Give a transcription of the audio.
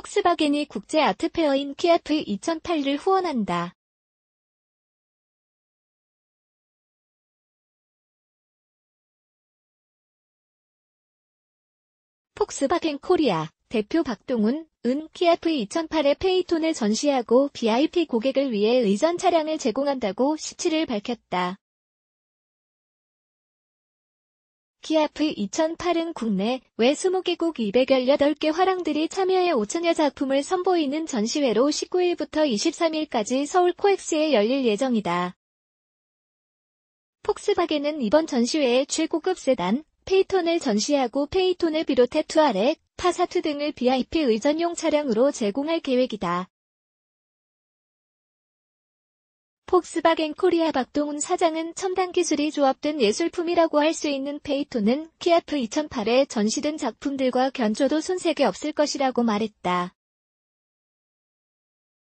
폭스바겐이 국제 아트페어인 키아프 2008을 후원한다. 폭스바겐 코리아 대표 박동훈, 은 키아프 2008의 페이톤을 전시하고 VIP 고객을 위해 의전 차량을 제공한다고 17일 밝혔다. 키아프 2008은 국내 외 20개국 218개 화랑들이 참여해 5천여 작품을 선보이는 전시회로 19일부터 23일까지 서울 코엑스에 열릴 예정이다. 폭스바겐은 이번 전시회에 최고급 세단, 페이톤을 전시하고 페이톤을 비롯해 투아렉, 파사트 등을 VIP 의전용 차량으로 제공할 계획이다. 폭스바겐 코리아 박동훈 사장은 첨단 기술이 조합된 예술품이라고 할 수 있는 페이토는 키아프 2008에 전시된 작품들과 견조도 손색이 없을 것이라고 말했다.